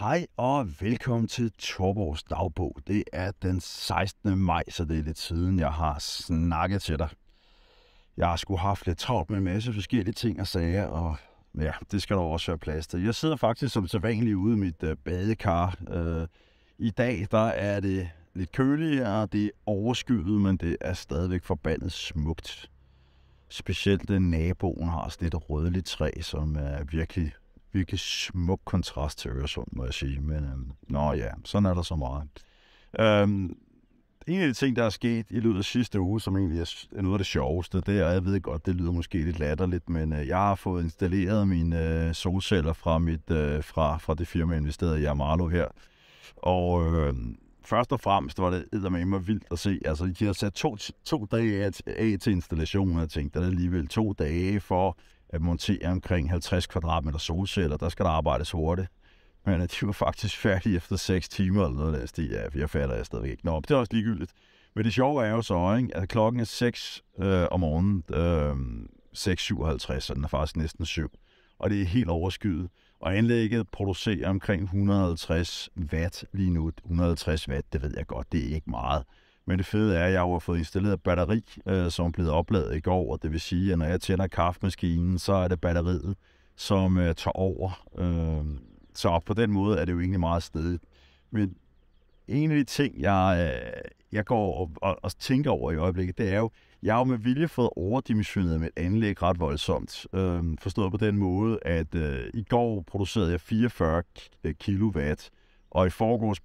Hej og velkommen til Torborgs dagbog. Det er den 16. maj, så det er lidt siden, jeg har snakket til dig. Jeg har sgu haft lidt travlt med en masse forskellige ting og sager, og ja, det skal der også være plads til. Jeg sidder faktisk som sædvanligt ude i mit øh, badekar. Øh, I dag der er det lidt køligere, det er overskyet, men det er stadigvæk forbandet smukt. Specielt øh, naboen har sådan et rødligt træ, som er virkelig virkelig smuk kontrast til Øresund, må jeg sige. Men øhm, nå ja, sådan er der så meget. Øhm, en af de ting, der er sket i løbet af sidste uge, som egentlig er noget af det sjoveste, det er, jeg ved godt, det lyder måske lidt latterligt, men øh, jeg har fået installeret mine øh, solceller fra, mit, øh, fra, fra det firma, jeg investerede i Amalo her. Og øh, først og fremmest var det eddermame mig vildt at se. Altså, de har sat to, to dage af til installationen, og jeg tænkte, der er alligevel to dage for at montere omkring 50 kvadratmeter solceller. Der skal der arbejdes hurtigt. Men de var faktisk færdige efter 6 timer eller noget af den Ja, jeg fatter jeg stadigvæk ikke. Nå, det er også ligegyldigt. Men det sjove er jo så, ikke, at klokken er 6 øh, om morgenen, øh, 6.57, så den er faktisk næsten 7. Og det er helt overskyet. Og anlægget producerer omkring 150 watt lige nu. 150 watt, det ved jeg godt, det er ikke meget. Men det fede er, at jeg har fået installeret batteri, øh, som blev opladet i går, og det vil sige, at når jeg tænder kaffemaskinen, så er det batteriet, som øh, tager over. Øh, så på den måde er det jo egentlig meget stedigt. Men en af de ting, jeg, øh, jeg går og, og, og tænker over i øjeblikket, det er jo, jeg har jo med vilje fået overdimensioneret mit anlæg ret voldsomt. Øh, forstået på den måde, at øh, i går producerede jeg 44 øh, kW, og i forgårs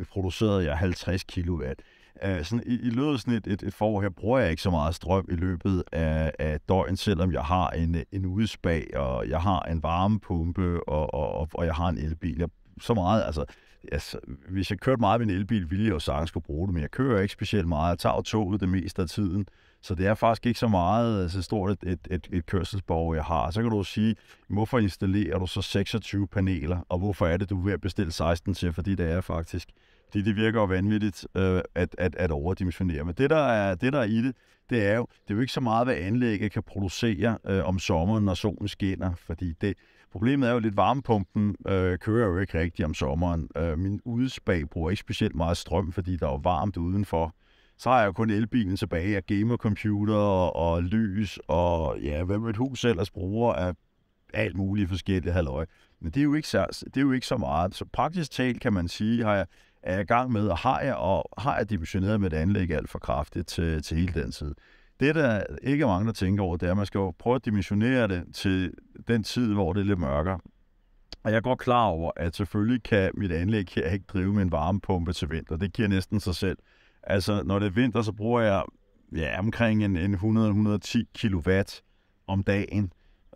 øh, producerede jeg 50 kW øh, sådan, i, i løbet sådan et, et, et forår her, bruger jeg ikke så meget strøm i løbet af, af døgnet, selvom jeg har en, en udspag, og jeg har en varmepumpe, og, og, og, og jeg har en elbil. Jeg, så meget, altså, altså, hvis jeg kørte meget med en elbil, ville jeg jo sagtens kunne bruge det, men jeg kører ikke specielt meget. Jeg tager toget det meste af tiden, så det er faktisk ikke så meget så altså, stort et, et, et, et kørselsbehov, jeg har. Så kan du sige, hvorfor installerer du så 26 paneler, og hvorfor er det, du er ved at bestille 16 til, fordi det er faktisk. Det, det virker jo vanvittigt øh, at, at, at overdimensionere. Men det der, er, det, der er i det, det er jo, det er jo ikke så meget, hvad anlægget kan producere øh, om sommeren, når solen skinner. Fordi det, problemet er jo lidt, varmepumpen øh, kører jo ikke rigtigt om sommeren. Øh, min udespag bruger ikke specielt meget strøm, fordi der er varmt udenfor så har jeg jo kun elbilen tilbage af gamercomputer og, og lys og ja, hvad mit hus ellers bruger af alt muligt forskellige halvøje. Men det er, jo ikke så, det er jo ikke så meget. Så praktisk talt kan man sige, har jeg, er jeg i gang med, og har jeg, og har jeg dimensioneret mit anlæg alt for kraftigt til, til hele den tid? Det, der ikke er mange, der tænker over, det er, at man skal jo prøve at dimensionere det til den tid, hvor det er lidt mørkere. Og jeg går klar over, at selvfølgelig kan mit anlæg her ikke drive min varmepumpe til vinter. Det giver næsten sig selv. Altså, når det er vinter, så bruger jeg ja, omkring en, en 100-110 kW om dagen.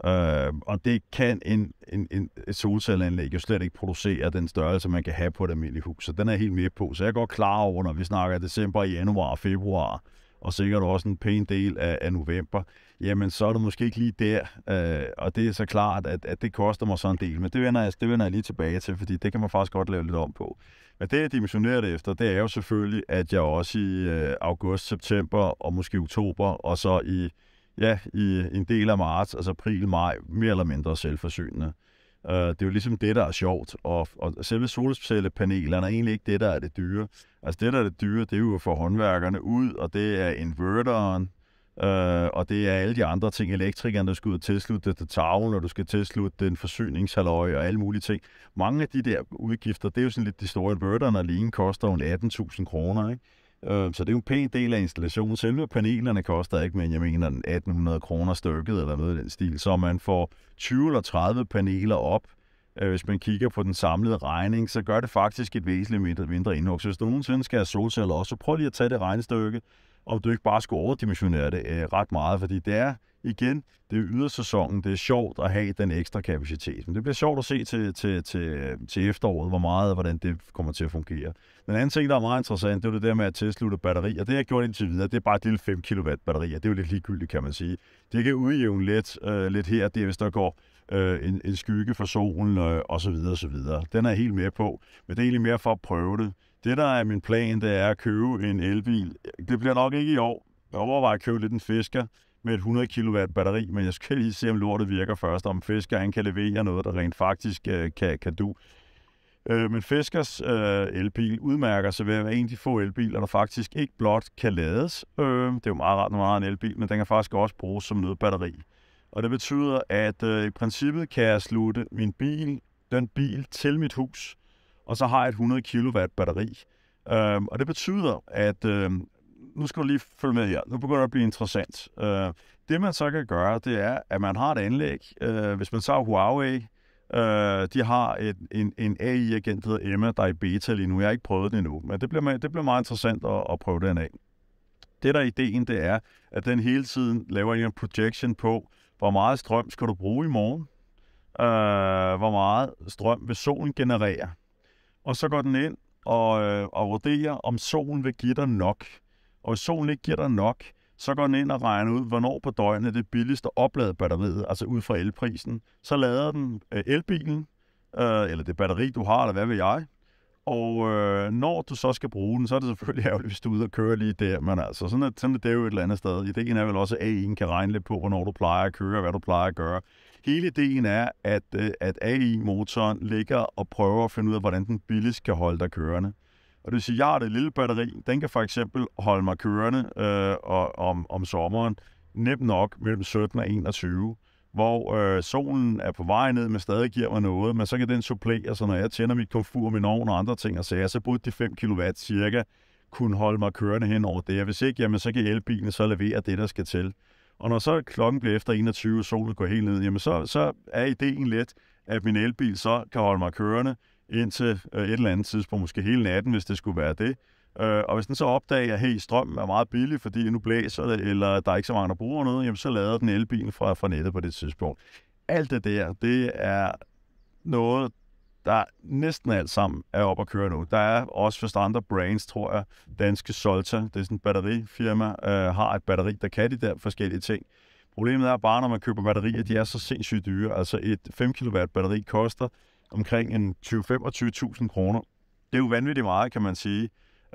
Øh, og det kan en, en, en, et solcelleanlæg jo slet ikke producere den størrelse, man kan have på et almindeligt hus. Så den er helt med på. Så jeg går klar over, når vi snakker december, januar og februar, og sikkert også en pæn del af, af november, jamen så er det måske ikke lige der. Øh, og det er så klart, at, at det koster mig så en del. Men det vender, jeg, det vender jeg lige tilbage til, fordi det kan man faktisk godt lave lidt om på. Men det, jeg dimensionerer det efter, det er jo selvfølgelig, at jeg også i øh, august, september og måske oktober, og så i Ja, i, en del af marts, altså april, maj, mere eller mindre selvforsynende. Uh, det er jo ligesom det, der er sjovt, og, og selve solcellepanelerne er egentlig ikke det, der er det dyre. Altså det, der er det dyre, det er jo at få håndværkerne ud, og det er inverteren, øh, og det er alle de andre ting. Elektrikerne, der skal ud og tilslutte det til tavlen, og du skal tilslutte den forsyningshalløj og alle mulige ting. Mange af de der udgifter, det er jo sådan lidt de store inverterne, og alene koster jo 18.000 kroner, ikke? Øh, så det er jo en pæn del af installationen. Selve panelerne koster ikke, men jeg mener 1800 kroner stykket eller noget i den stil. Så man får 20 eller 30 paneler op. Øh, hvis man kigger på den samlede regning, så gør det faktisk et væsentligt mindre, mindre indhug. Så hvis du nogensinde skal have solceller også, så prøv lige at tage det regnestykke om du ikke bare skulle overdimensionere det øh, ret meget, fordi det er, igen, det er ydersæsonen, det er sjovt at have den ekstra kapacitet. Men det bliver sjovt at se til, til, til, øh, til efteråret, hvor meget hvordan det kommer til at fungere. Den anden ting, der er meget interessant, det er det der med at tilslutte batterier. Det, jeg har gjort indtil videre, det er bare et lille 5 kW batteri, det er jo lidt ligegyldigt, kan man sige. Det kan udjævne lidt, øh, lidt her, det er, hvis der går øh, en, en skygge for solen øh, osv. videre. Den er helt med på, men det er egentlig mere for at prøve det. Det, der er min plan, det er at købe en elbil. Det bliver nok ikke i år. Jeg overvejer at købe lidt en fisker med et 100 kW batteri, men jeg skal lige se, om lortet virker først, om fisker kan levere noget, der rent faktisk øh, kan, kan du. Øh, men Fiskers øh, elbil udmærker sig ved at være en af de få elbiler, der faktisk ikke blot kan lades. Øh, det er jo meget rart, når man har en elbil, men den kan faktisk også bruges som noget batteri. Og det betyder, at øh, i princippet kan jeg slutte min bil, den bil til mit hus, og så har jeg et 100 kW batteri. Øhm, og det betyder, at øhm, nu skal du lige følge med her. Nu begynder det at blive interessant. Øhm, det man så kan gøre, det er, at man har et anlæg. Øh, hvis man tager Huawei, Øh, de har et, en, en AI-agent, der hedder Emma, der er i beta lige nu. Jeg har ikke prøvet den endnu, men det bliver, det bliver meget interessant at, at prøve den af. Det der er ideen, det er, at den hele tiden laver en projection på, hvor meget strøm skal du bruge i morgen, øh, hvor meget strøm vil solen generere, og så går den ind og, øh, og vurderer, om solen vil give dig nok. Og hvis solen ikke giver dig nok, så går den ind og regner ud, hvornår på døgnet det billigste oplade batteriet, altså ud fra elprisen. Så lader den øh, elbilen, øh, eller det batteri, du har, eller hvad ved jeg. Og øh, når du så skal bruge den, så er det selvfølgelig ærgerligt, hvis du er ude og køre lige der. Men altså, sådan er, sådan er det jo et eller andet sted. Ideen er vel også, at A1 kan regne lidt på, hvornår du plejer at køre, og hvad du plejer at gøre hele ideen er, at, øh, at AI-motoren ligger og prøver at finde ud af, hvordan den billigst kan holde dig kørende. Og det vil sige, at jeg har det lille batteri, den kan for eksempel holde mig kørende øh, og, om, om sommeren nemt nok mellem 17 og 21, hvor øh, solen er på vej ned, men stadig giver mig noget, men så kan den supplere, så når jeg tænder mit komfur, min ovn og andre ting og jeg så burde de 5 kW cirka kunne holde mig kørende hen over det. Hvis ikke, jamen, så kan elbilen så levere det, der skal til. Og når så klokken bliver efter 21, og solen går helt ned, jamen så, så er ideen lidt, at min elbil så kan holde mig kørende indtil øh, et eller andet tidspunkt, måske hele natten, hvis det skulle være det. Øh, og hvis den så opdager, at hey, strømmen er meget billig, fordi nu blæser det, eller der er ikke så mange, der bruger noget, jamen så lader den elbilen fra, fra nettet på det tidspunkt. Alt det der, det er noget, der næsten alt sammen er op at køre nu. Der er også for andre brands, tror jeg, danske Solta, det er sådan en batterifirma, øh, har et batteri, der kan de der forskellige ting. Problemet er bare, når man køber batterier, de er så sindssygt dyre. Altså et 5 kW batteri koster omkring en 20-25.000 kroner. Det er jo vanvittigt meget, kan man sige,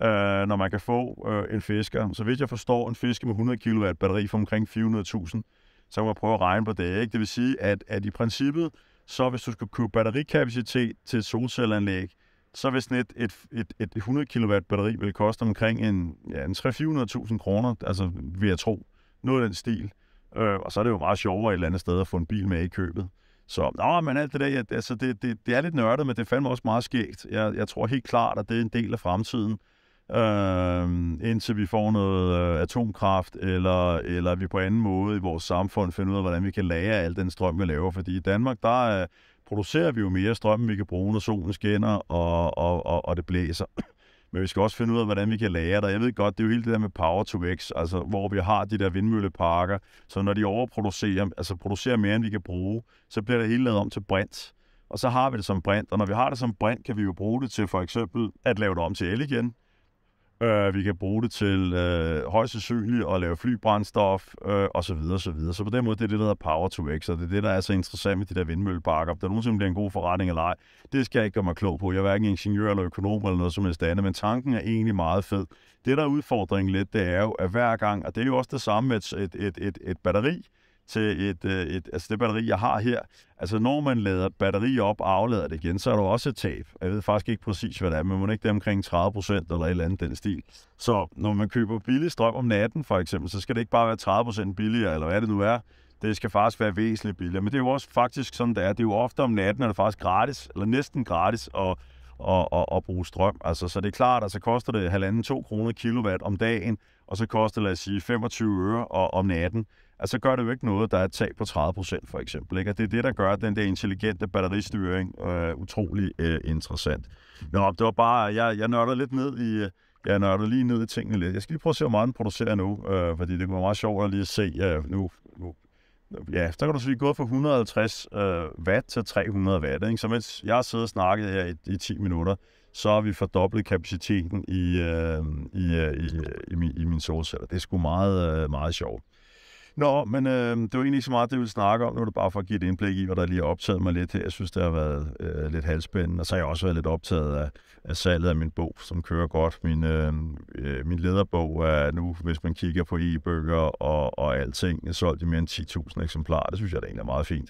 øh, når man kan få øh, en fisker. Så hvis jeg forstår, en fisker med 100 kW batteri for omkring 400.000, så må man prøve at regne på det. Ikke? Det vil sige, at, at i princippet, så hvis du skulle købe batterikapacitet til et solcelleranlæg, så vil sådan et, et, et, et 100 kW batteri vil koste omkring en, ja, en 300-400.000 kroner, altså vil jeg tro, noget af den stil. Øh, og så er det jo meget sjovere et eller andet sted at få en bil med i købet. Så, nå, men alt det der, ja, altså det, det, det er lidt nørdet, men det fandt mig også meget skægt. Jeg, jeg tror helt klart, at det er en del af fremtiden øh, indtil vi får noget øh, atomkraft, eller, eller vi på anden måde i vores samfund finder ud af, hvordan vi kan lære al den strøm, vi laver. Fordi i Danmark, der øh, producerer vi jo mere strøm, end vi kan bruge, når solen skinner og, og, og, og det blæser. Men vi skal også finde ud af, hvordan vi kan lære det. Jeg ved godt, det er jo hele det der med power to x, altså hvor vi har de der vindmølleparker, så når de overproducerer, altså producerer mere, end vi kan bruge, så bliver det hele lavet om til brint. Og så har vi det som brint, og når vi har det som brint, kan vi jo bruge det til for eksempel at lave det om til el igen, Øh, vi kan bruge det til øh, højst sandsynligt at lave flybrændstof øh, osv. osv. Så på den måde, det er det, der hedder power to x, og det er det, der er så interessant med de der vindmøllebakker. Om der nogensinde bliver en god forretning eller ej, det skal jeg ikke gøre mig klog på. Jeg er hverken ingeniør eller økonom eller noget som helst andet, men tanken er egentlig meget fed. Det, der er udfordringen lidt, det er jo, at hver gang, og det er jo også det samme med et, et, et, et, et batteri, til et, øh, et, altså det batteri, jeg har her. Altså når man lader et batteri op og aflader det igen, så er der også et tab. Jeg ved faktisk ikke præcis, hvad det er, men må ikke det omkring 30 procent eller et eller andet den stil. Så når man køber billig strøm om natten for eksempel, så skal det ikke bare være 30 procent billigere, eller hvad det nu er. Det skal faktisk være væsentligt billigere. Men det er jo også faktisk sådan, det er. Det er jo ofte om natten, er det faktisk gratis, eller næsten gratis, at, at, at, at bruge strøm. Altså, så det er klart, at så koster det halvanden 2 kroner kilowatt om dagen, og så koster, det, lad os sige, 25 øre om natten altså gør det jo ikke noget, der er et tag på 30% for eksempel. Ikke? Og det er det, der gør den der intelligente batteristyring øh, utrolig øh, interessant. Nå, det var bare, jeg, jeg nørdede lidt ned i, jeg nørdede lige ned i tingene lidt. Jeg skal lige prøve at se, hvor meget den producerer nu, øh, fordi det kunne være meget sjovt at lige se øh, nu, nu. Ja, så kan du sige, gået fra 150 øh, watt til 300 watt. Ikke? Så mens jeg har siddet og snakket her i, i 10 minutter, så har vi fordoblet kapaciteten i, øh, i, øh, i, i, i, min, i solceller. Det er sgu meget, øh, meget sjovt. Nå, men øh, det var egentlig ikke så meget, det vi ville snakke om. Nu er det bare for at give et indblik i, hvad der lige har optaget mig lidt her. Jeg synes, det har været øh, lidt halspændende, og så har jeg også været lidt optaget af, af salget af min bog, som kører godt. Min, øh, øh min lederbog er nu, hvis man kigger på e-bøger og, og alting, er solgt i mere end 10.000 eksemplarer. Det synes jeg er egentlig meget fint.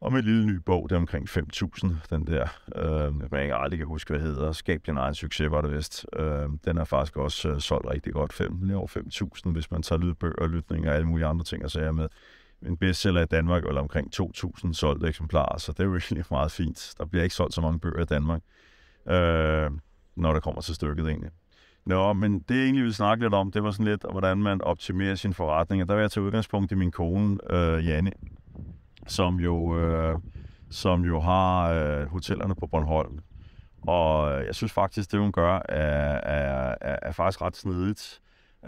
Og med en lille ny bog, det er omkring 5.000, den der, øh, man ikke aldrig kan huske, hvad hedder, Skab din egen succes, var det vist. Øh, den er faktisk også øh, solgt rigtig godt, 5, lige over 5.000, hvis man tager lydbøger, lytninger og alle mulige andre ting, og så er med en bestseller i Danmark, eller omkring 2.000 solgte eksemplarer, så det er jo egentlig meget fint. Der bliver ikke solgt så mange bøger i Danmark, øh, når der kommer til stykket egentlig. Nå, men det jeg egentlig ville snakke lidt om, det var sådan lidt, hvordan man optimerer sin forretning, og der vil jeg tage udgangspunkt i min kone, øh, Janne, som jo, øh, som jo har øh, hotellerne på Bornholm. Og øh, jeg synes faktisk, det hun gør, er, er, er, er faktisk ret snedigt.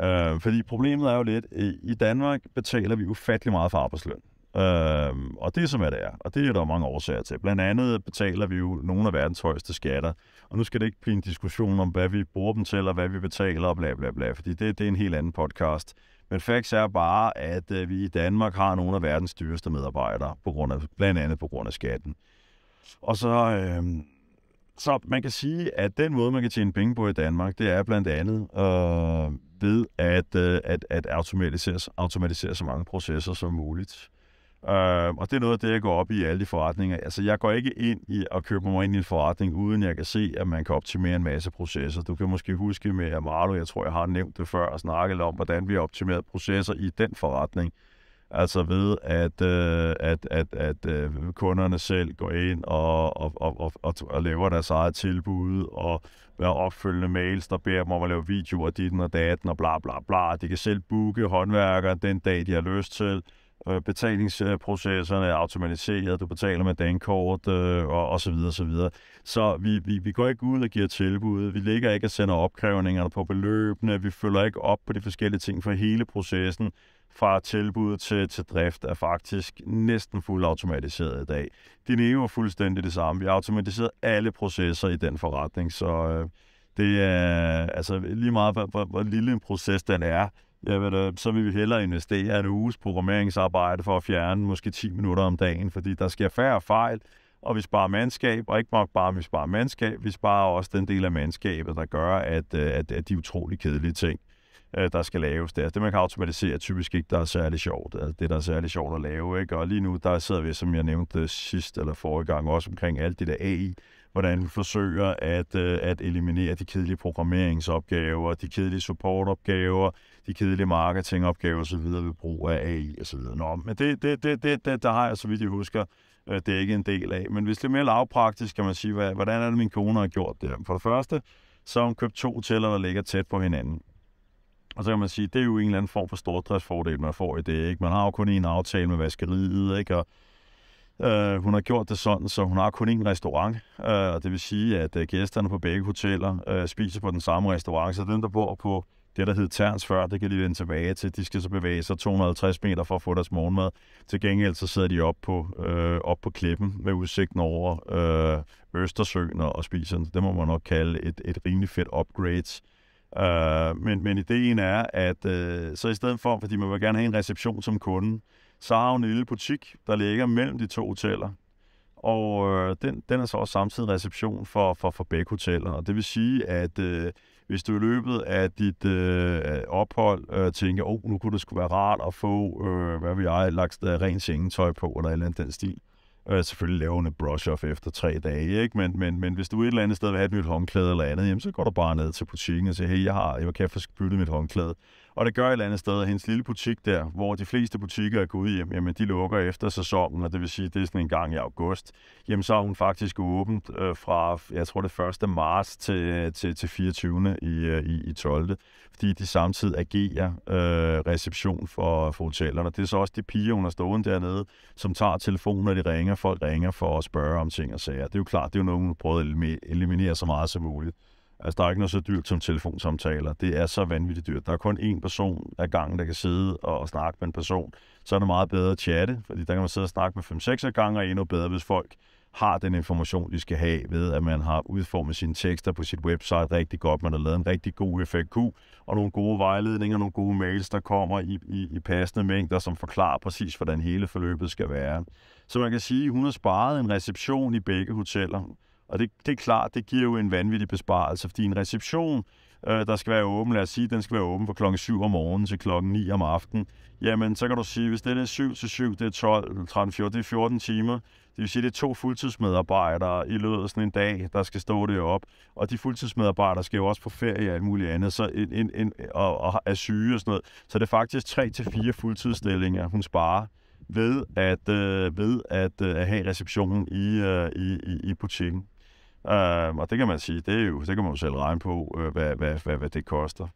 Øh, fordi problemet er jo lidt, i, i Danmark betaler vi ufattelig meget for arbejdsløn. Øh, og det er som er det er, og det er der mange årsager til. Blandt andet betaler vi jo nogle af verdens højeste skatter, og nu skal det ikke blive en diskussion om, hvad vi bruger dem til, og hvad vi betaler, og bla bla bla, fordi det, det er en helt anden podcast. Men facts er bare, at øh, vi i Danmark har nogle af verdens dyreste medarbejdere, på grund af, blandt andet på grund af skatten. Og så, øh, så man kan sige, at den måde, man kan tjene penge på i Danmark, det er blandt andet øh, ved at, øh, at, at automatisere, automatisere så mange processer som muligt. Øh, og det er noget af det, jeg går op i i alle de forretninger. Altså, jeg går ikke ind i at købe mig ind i en forretning, uden jeg kan se, at man kan optimere en masse processer. Du kan måske huske med Amaro, jeg tror, jeg har nævnt det før, og snakket om, hvordan vi har optimeret processer i den forretning. Altså ved, at, øh, at, at, at øh, kunderne selv går ind og, og, og, og, og, og laver deres eget tilbud, og være opfølgende mails, der beder dem om at lave videoer, ditten og datten, og bla bla bla. De kan selv booke håndværkere den dag, de har lyst til øh, betalingsprocesserne er automatiseret, du betaler med dankort øh, og, og så videre, så videre. Så vi, vi, vi går ikke ud og giver tilbud, vi ligger ikke og sender opkrævninger på beløbene, vi følger ikke op på de forskellige ting for hele processen fra tilbud til, til drift er faktisk næsten fuldt automatiseret i dag. Dineo er fuldstændig det samme. Vi har automatiseret alle processer i den forretning, så øh, det er altså lige meget, hvor, hvor, hvor lille en proces den er, Jamen, øh, så vil vi hellere investere en uges programmeringsarbejde for at fjerne måske 10 minutter om dagen, fordi der sker færre fejl, og vi sparer mandskab, og ikke bare vi sparer mandskab, vi sparer også den del af mandskabet, der gør, at, øh, at, at de utrolig kedelige ting, øh, der skal laves der. Det, man kan automatisere, er typisk ikke, der er særlig sjovt. Altså, det, der er særlig sjovt at lave. Ikke? Og lige nu, der sidder vi, som jeg nævnte sidst eller forrige gang, også omkring alt det der AI, hvordan vi forsøger at, øh, at eliminere de kedelige programmeringsopgaver, de kedelige supportopgaver, de kedelige marketingopgaver osv. ved brug af AI osv. Nå, men det, det, det, det, det, der har jeg, så vidt jeg husker, øh, det er ikke en del af. Men hvis det er mere lavpraktisk, kan man sige, hvad, hvordan er det, min kone har gjort det? For det første, så har hun købt to tæller, der ligger tæt på hinanden. Og så kan man sige, det er jo en eller anden form for stordriftsfordel, man får i det. Ikke? Man har jo kun en aftale med vaskeriet, ikke? og øh, hun har gjort det sådan, så hun har kun en restaurant. Øh, og det vil sige, at øh, gæsterne på begge hoteller øh, spiser på den samme restaurant, så dem, der bor på det, der hed Terns før, det kan de vende tilbage til. De skal så bevæge sig 250 meter for at få deres morgenmad. Til gengæld så sidder de op på, øh, op på klippen med udsigten over øh, Østersøen og spiser Det må man nok kalde et, et rimelig fedt upgrade. Øh, men, men ideen er, at øh, så i stedet for, fordi man vil gerne have en reception som kunde, så har hun en lille butik, der ligger mellem de to hoteller. Og øh, den, den er så også samtidig reception for, for, for begge hoteller. Og det vil sige, at øh, hvis du i løbet af dit øh, ophold øh, tænker, åh, oh, nu kunne det skulle være rart at få, øh, hvad vi jeg, lagt øh, rent sengetøj på, eller et eller andet den stil. Øh, selvfølgelig lave en brush-off efter tre dage, ikke? Men, men, men hvis du et eller andet sted vil have et nyt håndklæde eller andet, jamen, så går du bare ned til butikken og siger, hey, jeg har, jeg kan få byttet mit håndklæde. Og det gør et eller andet sted, at hendes lille butik der, hvor de fleste butikker er gået hjem, jamen de lukker efter sæsonen, og det vil sige, at det er sådan en gang i august, jamen så har hun faktisk åbent øh, fra, jeg tror det 1. marts til, til, til 24. Øh, I, i, i 12. Fordi de samtidig agerer øh, reception for, for hotellerne. Det er så også de piger, hun har stået dernede, som tager telefonen, når de ringer. Folk ringer for at spørge om ting og sager. Det er jo klart, det er jo nogen, hun prøver at eliminere så meget som muligt. Altså, der er ikke noget så dyrt som telefonsamtaler. Det er så vanvittigt dyrt. Der er kun én person ad gangen, der kan sidde og snakke med en person. Så er det meget bedre at chatte, fordi der kan man sidde og snakke med 5-6 ad gangen, og endnu bedre, hvis folk har den information, de skal have, ved at man har udformet sine tekster på sit website rigtig godt, man har lavet en rigtig god FAQ, og nogle gode vejledninger, nogle gode mails, der kommer i, i, i passende mængder, som forklarer præcis, hvordan hele forløbet skal være. Så man kan sige, at hun har sparet en reception i begge hoteller. Og det, det er klart, det giver jo en vanvittig besparelse, fordi en reception, øh, der skal være åben, lad os sige, den skal være åben fra klokken 7 om morgenen til klokken 9 om aftenen, jamen så kan du sige, hvis det er 7 til 7, det er 12, 13, 14, det er 14 timer, det vil sige, det er to fuldtidsmedarbejdere i løbet af sådan en dag, der skal stå det op. Og de fuldtidsmedarbejdere skal jo også på ferie og alt muligt andet, så en, en, en, og, og er syge og sådan noget. Så det er faktisk tre til fire fuldtidsstillinger, hun sparer ved at, øh, ved at øh, have receptionen i, øh, i, i, i butikken. Øhm, og det kan man sige, det, er jo, det kan man jo selv regne på, øh, hvad, hvad, hvad, hvad det koster.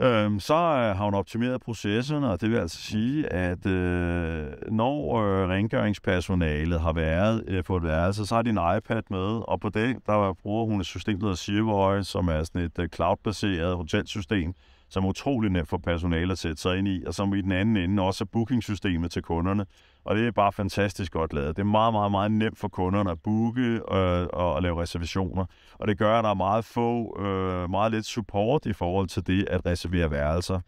Øhm, så øh, har hun optimeret processerne, og det vil altså sige, at øh, når øh, rengøringspersonalet har været øh, på et værelse, så har de en iPad med, og på det der bruger hun et system, der hedder Sivoy, som er sådan et øh, cloud-baseret hotelsystem, som er utrolig nemt for personalet at sætte sig ind i, og som i den anden ende også er bookingsystemet til kunderne. Og det er bare fantastisk godt lavet. Det er meget, meget, meget nemt for kunderne at booke øh, og, og, lave reservationer. Og det gør, at der er meget få, øh, meget lidt support i forhold til det at reservere værelser.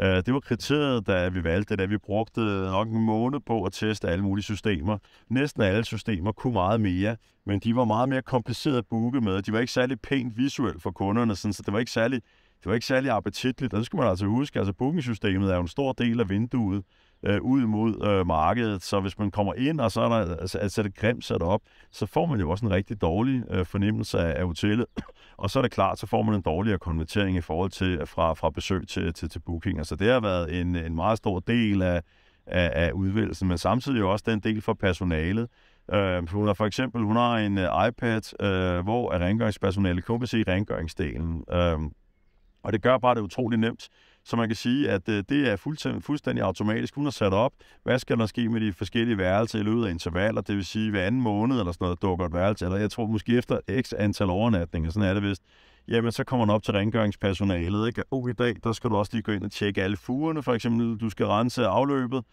Øh, det var kriteriet, da vi valgte det, da vi brugte nok en måned på at teste alle mulige systemer. Næsten alle systemer kunne meget mere, men de var meget mere komplicerede at booke med. De var ikke særlig pænt visuelt for kunderne, sådan, så det var ikke særlig det var ikke særlig appetitligt, og det skal man altså huske. Altså bookingsystemet er jo en stor del af vinduet, øh, ud mod øh, markedet. Så hvis man kommer ind, og så er, der, altså, altså, det grimt sat op, så får man jo også en rigtig dårlig øh, fornemmelse af, af hotellet. Og så er det klart, så får man en dårligere konvertering i forhold til fra, fra besøg til, til, til booking. Så altså, det har været en, en meget stor del af, af, af udvælgelsen, men samtidig jo også den del for personalet. Øh, hun har for eksempel hun har en uh, iPad, øh, hvor er rengøringspersonalet kun kan se rengøringsdelen. Øh, og det gør bare det utrolig nemt så man kan sige, at øh, det er fuldstændig, fuldstændig automatisk. Hun har sat op, hvad skal der ske med de forskellige værelser i løbet af intervaller, det vil sige hver anden måned eller sådan noget, dukker et værelse, eller jeg tror måske efter x antal overnatninger, sådan er det vist, jamen så kommer man op til rengøringspersonalet, ikke? Og oh, i dag, der skal du også lige gå ind og tjekke alle fugerne, for eksempel, du skal rense afløbet,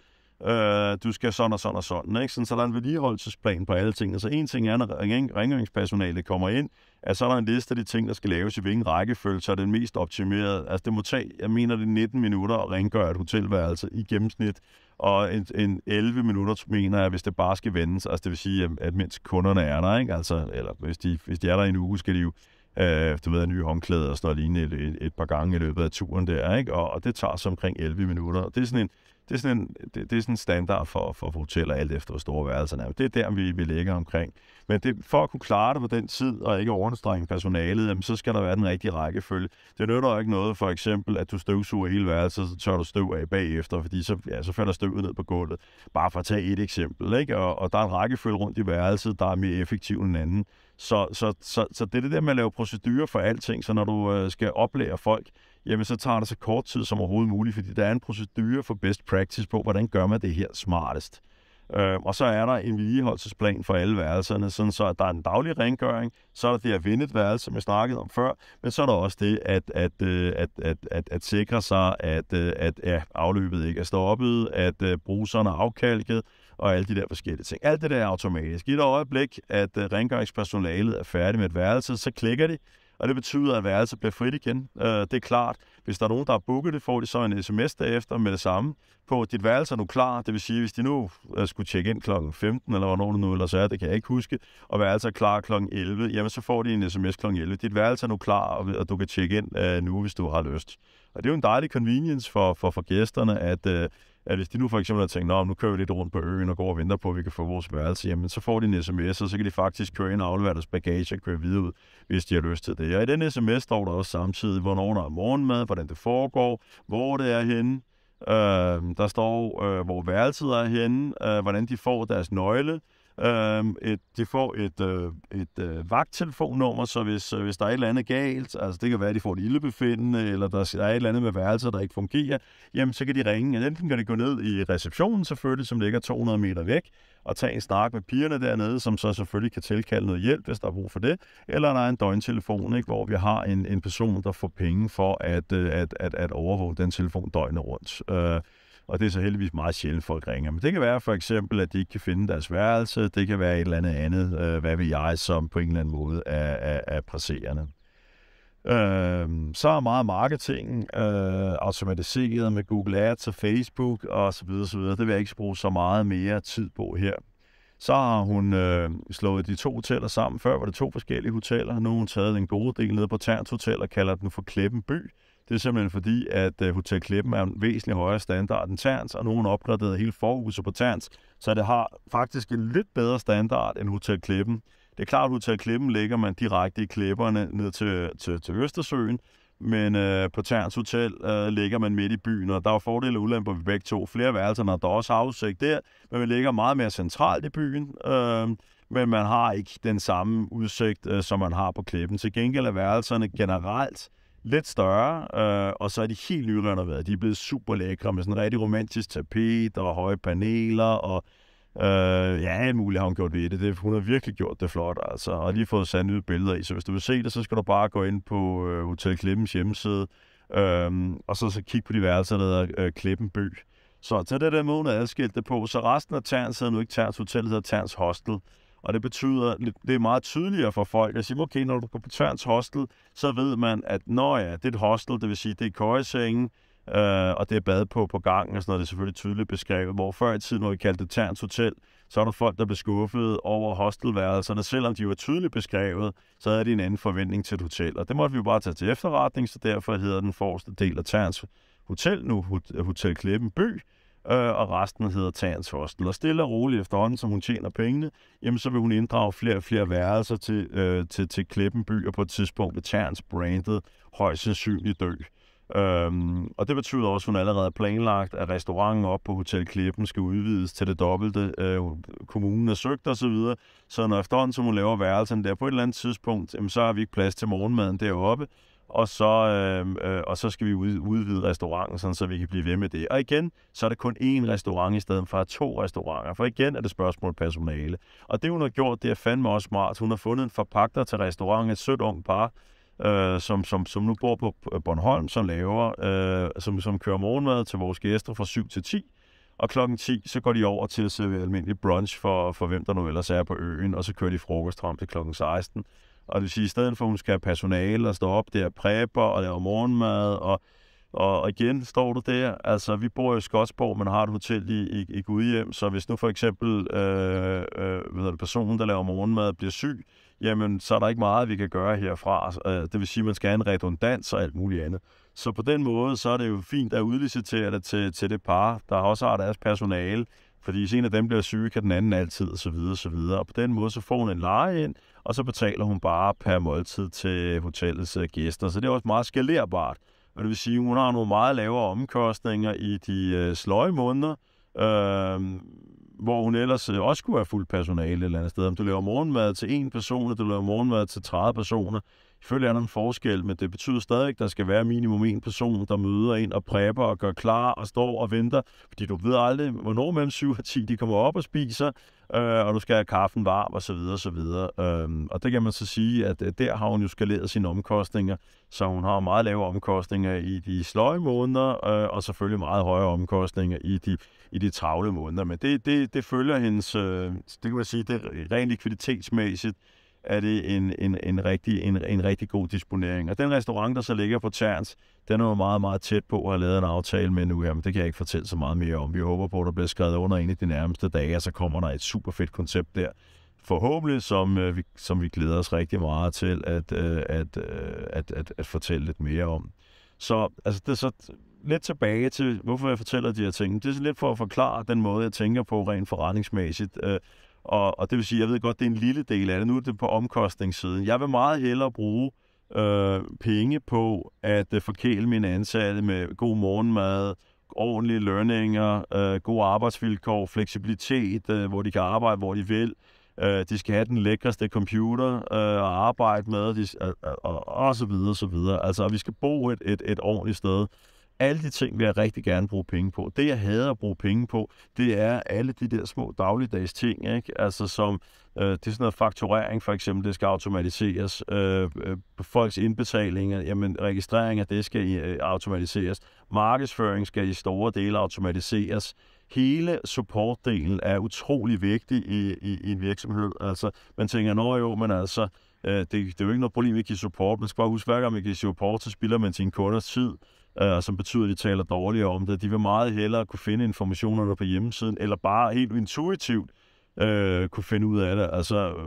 øh, du skal sådan og sådan og sådan. Ikke? Sådan, så der er en vedligeholdelsesplan på alle ting. altså, en ting er, når rengøringspersonalet kommer ind, at så er der en liste af de ting, der skal laves i hvilken rækkefølge, så er det mest optimeret. Altså det må tage, jeg mener det er 19 minutter at rengøre et hotelværelse i gennemsnit, og en, en 11 minutter, mener jeg, hvis det bare skal vendes. Altså det vil sige, at mens kunderne er der, ikke? Altså, eller hvis de, hvis de er der i en uge, skal de jo øh, du ved, ny håndklæde og sådan noget lignende et, et, et par gange i løbet af turen der, ikke? Og, og det tager så omkring 11 minutter. Og det er sådan en, det er sådan en det, det er sådan en standard for, for hoteller, alt efter hvor store værelserne er. Det er der, vi, vi ligger omkring. Men det, for at kunne klare det på den tid, og ikke overanstrenge personalet, jamen, så skal der være den rigtige rækkefølge. Det nytter jo ikke noget, for eksempel, at du støvsuger hele værelset, så tør du støv af bagefter, fordi så, ja, så falder støvet ned på gulvet. Bare for at tage et eksempel. Ikke? Og, og der er en rækkefølge rundt i værelset, der er mere effektiv end anden. Så, så, så, så det er det der med at lave procedurer for alting, så når du øh, skal oplære folk, jamen så tager det så kort tid som overhovedet muligt, fordi der er en procedure for best practice på, hvordan gør man det her smartest. Øh, og så er der en vedligeholdelsesplan for alle værelserne, sådan så at der er en daglig rengøring, så er der det her vindet værelse, som jeg snakkede om før, men så er der også det at, at, øh, at, at, at, at sikre sig, at, øh, at ja, afløbet ikke er stoppet, at, at øh, bruserne er afkalket, og alle de der forskellige ting. Alt det der er automatisk. I et øjeblik, at rengøringspersonalet er færdig med et værelse, så klikker de, og det betyder, at værelset bliver frit igen. Øh, det er klart, hvis der er nogen, der har booket det, får de så en sms derefter med det samme på, at dit værelse er nu klar. Det vil sige, hvis de nu øh, skulle tjekke ind kl. 15, eller hvornår det nu ellers er, det kan jeg ikke huske, og værelset er klar kl. 11, jamen så får de en sms kl. 11. Dit værelse er nu klar, og, og du kan tjekke ind øh, nu, hvis du har lyst. Og det er jo en dejlig convenience for, for, for gæsterne, at øh, at hvis de nu for eksempel har tænkt, nu kører vi lidt rundt på øen og går og venter på, at vi kan få vores værelse, jamen så får de en sms, og så kan de faktisk køre ind og aflevere deres bagage og køre videre ud, hvis de har lyst til det. Og i den sms står der også samtidig, hvornår der er morgenmad, hvordan det foregår, hvor det er henne, øh, der står, øh, hvor værelset er henne, øh, hvordan de får deres nøgle, Øhm, et, de får et, øh, et øh, vagttelefonnummer, så hvis, øh, hvis der er et eller andet galt, altså det kan være, at de får et ildebefindende, eller der er et eller andet med værelser, der ikke fungerer, jamen så kan de ringe. Enten kan de gå ned i receptionen selvfølgelig, som ligger 200 meter væk, og tage en snak med pigerne dernede, som så selvfølgelig kan tilkalde noget hjælp, hvis der er brug for det. Eller der er en døgntelefon, ikke, hvor vi har en, en person, der får penge for at, øh, at, at, at overvåge den telefon døgnet rundt. Øh, og det er så heldigvis meget sjældent, folk ringer. Men det kan være for eksempel, at de ikke kan finde deres værelse. Det kan være et eller andet andet, øh, hvad vi jeg, som på en eller anden måde er, er, er presserende. Øh, så er meget marketing øh, automatiseret med Google Ads og Facebook og så videre, så videre. Det vil jeg ikke bruge så meget mere tid på her. Så har hun øh, slået de to hoteller sammen. Før var det to forskellige hoteller. Nu har hun taget den god del nede på Terns Hotel og kalder den for Kleppen By det er simpelthen fordi, at øh, Hotel Klippen er en væsentlig højere standard end Terns, og nogen opgraderede hele forhuset på Terns, så det har faktisk en lidt bedre standard end Hotel Klippen. Det er klart, at Hotel Klippen ligger man direkte i klipperne ned til, til, til Østersøen, men øh, på Terns Hotel øh, ligger man midt i byen, og der er fordele og ulemper ved begge to. Flere værelser, når der også har udsigt der, men man ligger meget mere centralt i byen, øh, men man har ikke den samme udsigt, øh, som man har på klippen. Til gengæld er værelserne generelt lidt større, øh, og så er de helt været. De er blevet super lækre med sådan en rigtig romantisk tapet og høje paneler, og øh, ja, alt muligt har hun gjort ved det. det. Hun har virkelig gjort det flot, altså, og lige fået sat nye billeder i. Så hvis du vil se det, så skal du bare gå ind på øh, Hotel Klippens hjemmeside, øh, og så, så kigge på de værelser, der hedder øh, Klippen By. Så tag det der måned adskilt det på. Så resten af Terns hedder nu ikke Terns Hotel, det hedder Terns Hostel. Og det betyder, det er meget tydeligere for folk at sige, okay, når du går på tværs Hostel, så ved man, at når ja, det er et hostel, det vil sige, det er køjesenge, øh, og det er bad på på gangen og sådan noget. Det er selvfølgelig tydeligt beskrevet, hvor før i tiden, når vi kaldte det Terns Hotel, så er der folk, der blev skuffet over hostelværelserne. Selvom de var tydeligt beskrevet, så havde de en anden forventning til et hotel. Og det måtte vi jo bare tage til efterretning, så derfor hedder den forreste del af Terns Hotel nu Hotel Klippen By øh, og resten hedder Tans Hostel. Og stille og roligt efterhånden, som hun tjener pengene, jamen så vil hun inddrage flere og flere værelser til, øh, til, til Klippenby, og på et tidspunkt vil Tans brandet højst sandsynligt dø. Øhm, og det betyder også, at hun allerede er planlagt, at restauranten op på Hotel Klippen skal udvides til det dobbelte. Øh, kommunen er søgt osv. Så, videre. så når efterhånden, som hun laver værelsen der på et eller andet tidspunkt, jamen, så har vi ikke plads til morgenmaden deroppe og så, øh, øh, og så skal vi ud, udvide restauranten, sådan, så vi kan blive ved med det. Og igen, så er det kun én restaurant i stedet for to restauranter, for igen er det spørgsmål personale. Og det, hun har gjort, det er fandme også smart. Hun har fundet en forpagter til restauranten, et sødt ung par, øh, som, som, som nu bor på øh, Bornholm, som laver, øh, som, som kører morgenmad til vores gæster fra 7 til 10, og klokken 10, så går de over til at servere almindelig brunch for, for hvem der nu ellers er på øen, og så kører de frokost frem til klokken 16. Og det vil sige, i stedet for, at hun skal have personale og stå op der, præber og lave morgenmad, og, og igen står du der. Altså, vi bor i Skotsborg, men har et hotel i, i, i Gudhjem, så hvis nu for eksempel øh, øh, hvad det, personen, der laver morgenmad, bliver syg, jamen, så er der ikke meget, vi kan gøre herfra. Øh, det vil sige, at man skal have en redundans og alt muligt andet. Så på den måde, så er det jo fint at udlicitere det til, til det par, der også har deres personale, fordi hvis en af dem bliver syge, kan den anden altid, og så videre, og så videre. Og på den måde, så får hun en leje ind, og så betaler hun bare per måltid til hotellets øh, gæster. Så det er også meget skalerbart. Og det vil sige, at hun har nogle meget lavere omkostninger i de øh, sløje måneder, øh, hvor hun ellers øh, også kunne være fuldt personale et eller andet sted. Om du laver morgenmad til en person, eller du laver morgenmad til 30 personer, selvfølgelig er der en forskel, men det betyder stadig, at der skal være minimum en person, der møder en og prepper og gør klar og står og venter, fordi du ved aldrig, hvornår mellem 7 og 10 de kommer op og spiser, øh, og du skal have kaffen varm og så videre og så videre. Øh, og det kan man så sige, at øh, der har hun jo skaleret sine omkostninger, så hun har meget lave omkostninger i de sløje måneder, øh, og selvfølgelig meget højere omkostninger i de i de travle måneder. Men det, det, det følger hendes, øh, det kan man sige, det rent likviditetsmæssigt, er det en, en, en, rigtig, en, en rigtig god disponering. Og den restaurant, der så ligger på Terns, den er jo meget, meget tæt på at have lavet en aftale med nu. Jamen, det kan jeg ikke fortælle så meget mere om. Vi håber på, at der bliver skrevet under en i de nærmeste dage, og så kommer der et super fedt koncept der. Forhåbentlig, som, øh, vi, som vi glæder os rigtig meget til at, øh, at, øh, at, at, at fortælle lidt mere om. Så, altså, det, så lidt tilbage til, hvorfor jeg fortæller de her ting. Det er lidt for at forklare den måde, jeg tænker på rent forretningsmæssigt. Øh, og, og det vil sige, jeg ved godt, det er en lille del af det. Nu er det på omkostningssiden. Jeg vil meget hellere bruge øh, penge på at øh, forkæle mine ansatte med god morgenmad, ordentlige lønninger, øh, gode arbejdsvilkår, fleksibilitet, øh, hvor de kan arbejde, hvor de vil. Øh, de skal have den lækreste computer øh, at arbejde med, de, øh, og, og, og så videre, så videre. Altså, vi skal bo et, et, et ordentligt sted. Alle de ting vil jeg rigtig gerne bruge penge på. Det, jeg hader at bruge penge på, det er alle de der små dagligdags ting, ikke? Altså som, øh, det er sådan noget fakturering for eksempel, det skal automatiseres. Øh, øh, folks indbetalinger, jamen registrering af det skal øh, automatiseres. Markedsføring skal i store dele automatiseres hele supportdelen er utrolig vigtig i, i, i en virksomhed. Altså, man tænker, nå jo, men altså, Øh, det, det er jo ikke noget problem at giver support. Man skal bare huske, hver gang man giver support, så spilder man sine kunders tid, øh, som betyder, at de taler dårligere om det. De vil meget hellere kunne finde informationerne på hjemmesiden, eller bare helt intuitivt øh, kunne finde ud af det. Altså, øh,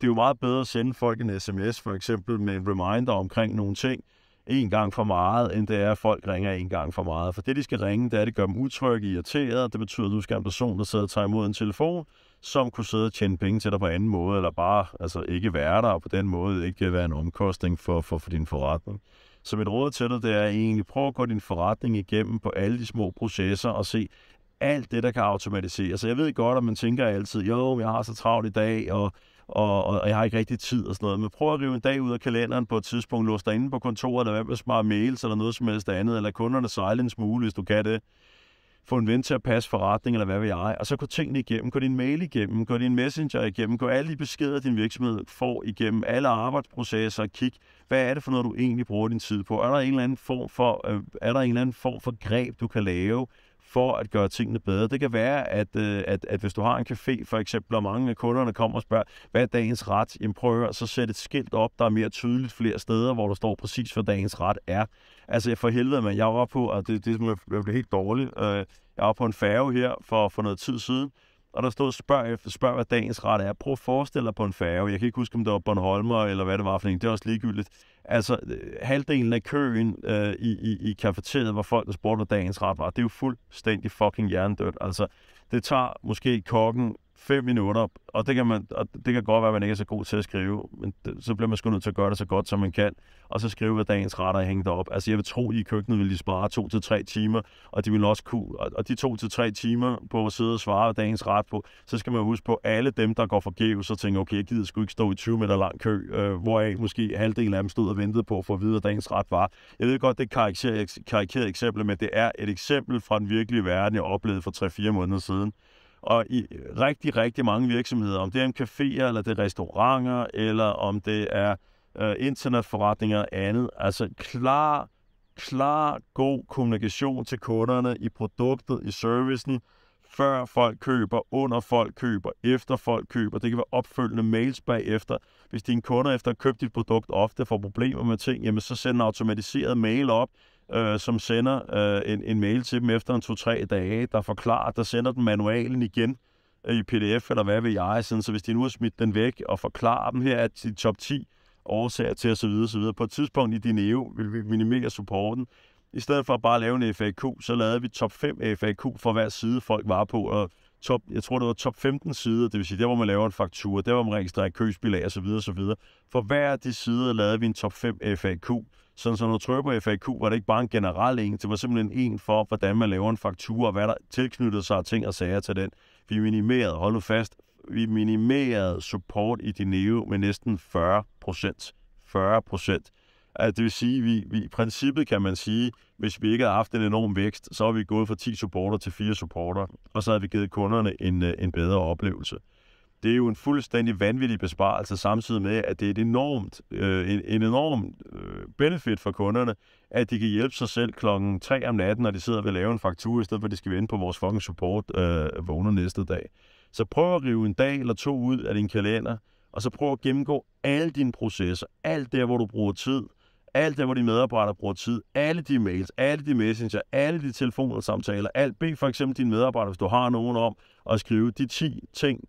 det er jo meget bedre at sende folk en sms, for eksempel med en reminder omkring nogle ting, en gang for meget, end det er, at folk ringer en gang for meget. For det, de skal ringe, det er, at det gør dem utrygge, irriterede. Det betyder, at du skal have en person, der sidder og tager imod en telefon, som kunne sidde og tjene penge til dig på anden måde, eller bare altså, ikke være der, og på den måde ikke være en omkostning for, for, for din forretning. Så mit råd til dig, det er egentlig, prøv at gå din forretning igennem på alle de små processer og se alt det, der kan automatiseres. Så altså, jeg ved godt, at man tænker altid, jo, jeg har så travlt i dag, og og, og jeg har ikke rigtig tid og sådan noget. Men prøv at rive en dag ud af kalenderen på et tidspunkt, lås dig inde på kontoret, eller hvad med smart mails eller noget som helst andet, eller kunderne sejle en smule, hvis du kan det få en ven til at passe forretning, eller hvad ved jeg, og så gå tingene igennem, gå din mail igennem, gå din messenger igennem, gå alle de beskeder, din virksomhed får igennem, alle arbejdsprocesser, kig, hvad er det for noget, du egentlig bruger din tid på? Er der en eller anden form for, øh, er der en eller anden form for greb, du kan lave, for at gøre tingene bedre. Det kan være, at, øh, at, at hvis du har en café, for eksempel, og mange af kunderne kommer og spørger, hvad er dagens ret? Jamen prøv at så sæt et skilt op, der er mere tydeligt flere steder, hvor der står præcis, hvad dagens ret er. Altså jeg for helvede, man, jeg var på, og det, det jeg blev helt dårligt. Øh, jeg var på en færge her for, for noget tid siden, og der stod spørg efter spørg, hvad dagens ret er. Prøv at forestille dig på en færge. Jeg kan ikke huske, om det var Bornholmer eller hvad det var for en. Det er også ligegyldigt. Altså, øh, halvdelen af køen øh, i, i, i kafeteriet hvor folk, der spurgte, hvad dagens ret var. Det er jo fuldstændig fucking hjernedødt. Altså, det tager måske kokken fem minutter, og det kan, man, og det kan godt være, at man ikke er så god til at skrive, men det, så bliver man sgu nødt til at gøre det så godt, som man kan, og så skrive, hvad dagens retter er hængt op. Altså jeg vil tro, at i køkkenet vil de spare to til tre timer, og de vil også kunne, og de to til tre timer på at sidde og svare dagens ret på, så skal man huske på alle dem, der går forgæves og tænker, okay, jeg gider sgu ikke stå i 20 meter lang kø, øh, hvoraf måske halvdelen af dem stod og ventede på at få at vide, hvad dagens ret var. Jeg ved godt, det er et karikeret eksempel, men det er et eksempel fra den virkelige verden, jeg oplevede for 3-4 måneder siden. Og i rigtig, rigtig mange virksomheder, om det er en caféer, eller det er restauranter, eller om det er øh, internetforretninger og andet, altså klar, klar, god kommunikation til kunderne i produktet, i servicen, før folk køber, under folk køber, efter folk køber. Det kan være opfølgende mails bagefter. Hvis dine kunder efter at have købt dit produkt ofte får problemer med ting, jamen så send en automatiseret mail op øh, som sender øh, en, en mail til dem efter en to-tre dage, der forklarer, der sender den manualen igen øh, i pdf eller hvad ved jeg. Sådan, så hvis de nu har smidt den væk og forklarer dem her, at de top 10 årsager til osv. osv. På et tidspunkt i EU vil vi minimere supporten. I stedet for at bare lave en FAQ, så lavede vi top 5 FAQ for hver side, folk var på. Og top, jeg tror, det var top 15 sider, det vil sige, der hvor man laver en faktur, der hvor man registrerer køsbilag osv. osv. For hver af de sider lavede vi en top 5 FAQ sådan som noget trøber FAQ var det ikke bare en generel en, det var simpelthen en for, hvordan man laver en faktur, og hvad der tilknyttede sig af ting og sager til den. Vi minimerede, hold nu fast, vi minimerede support i Dineo med næsten 40 procent. 40 procent. Altså, det vil sige, vi, vi, i princippet kan man sige, hvis vi ikke havde haft en enorm vækst, så var vi gået fra 10 supporter til 4 supporter, og så havde vi givet kunderne en, øh, en bedre oplevelse det er jo en fuldstændig vanvittig besparelse, samtidig med, at det er et enormt, øh, en, en enorm øh, benefit for kunderne, at de kan hjælpe sig selv klokken 3 om natten, når de sidder ved at lave en faktur, i stedet for at de skal vende på vores fucking support øh, vågner næste dag. Så prøv at rive en dag eller to ud af din kalender, og så prøv at gennemgå alle dine processer, alt der, hvor du bruger tid, alt der, hvor dine medarbejdere bruger tid, alle de mails, alle de messenger, alle de telefonsamtaler, alt. Bed for eksempel dine medarbejdere, hvis du har nogen om, at skrive de 10 ting,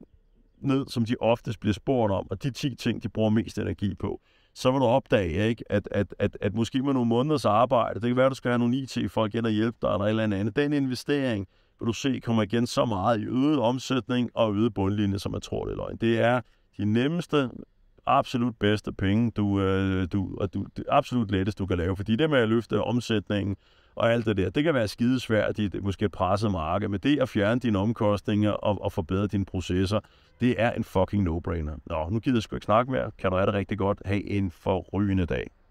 ned, som de oftest bliver spurgt om, og de 10 ting, de bruger mest energi på, så vil du opdage, ikke? At, at, at, at måske med nogle måneders arbejde, det kan være, at du skal have nogle IT-folk ind og hjælpe dig, eller et eller andet. Den investering, vil du se, kommer igen så meget i øget omsætning og øget bundlinje, som jeg tror, det er løgn. Det er de nemmeste, absolut bedste penge, du, øh, du, og du, det absolut letteste, du kan lave. Fordi det med at løfte omsætningen og alt det der. Det kan være skidesvært i det, måske et presset marked, men det at fjerne dine omkostninger og, og forbedre dine processer, det er en fucking no-brainer. Nå, nu gider jeg sgu ikke snakke mere. Kan du have det rigtig godt. Ha' en forrygende dag.